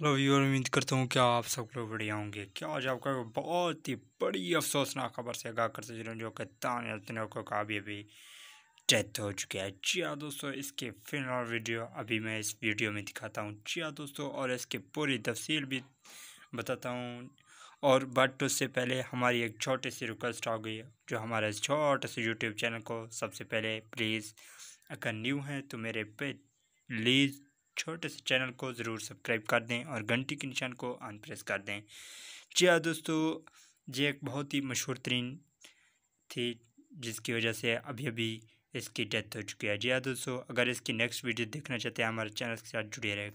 hello viewer उम्मीद करता हूँ क्या आप सब लोग बढ़िया होंगे क्या आज आपका बहुत ही बड़ी अफसोसनाक खबर से आगा करते चलूँ जो कि तानिया का अभी अभी डेथ हो चुकी है जी हाँ दोस्तों इसके फिलहाल वीडियो अभी मैं इस वीडियो में दिखाता हूँ जी हाँ दोस्तों और इसकी पूरी तफसील भी बताता हूँ और बट उससे पहले हमारी एक छोटी सी रिक्वेस्ट आ गई जो हमारे छोटे से यूट्यूब चैनल को सबसे पहले प्लीज़ अगर न्यू है तो मेरे पे प्लीज़ छोटे से चैनल को ज़रूर सब्सक्राइब कर दें और घंटी के निशान को ऑन प्रेस कर दें जी हाँ दोस्तों ये एक बहुत ही मशहूर तरीन थी जिसकी वजह से अभी अभी इसकी डेथ हो चुकी है जी हाँ दोस्तों अगर इसकी नेक्स्ट वीडियो देखना चाहते हैं हमारे चैनल के साथ जुड़े रहे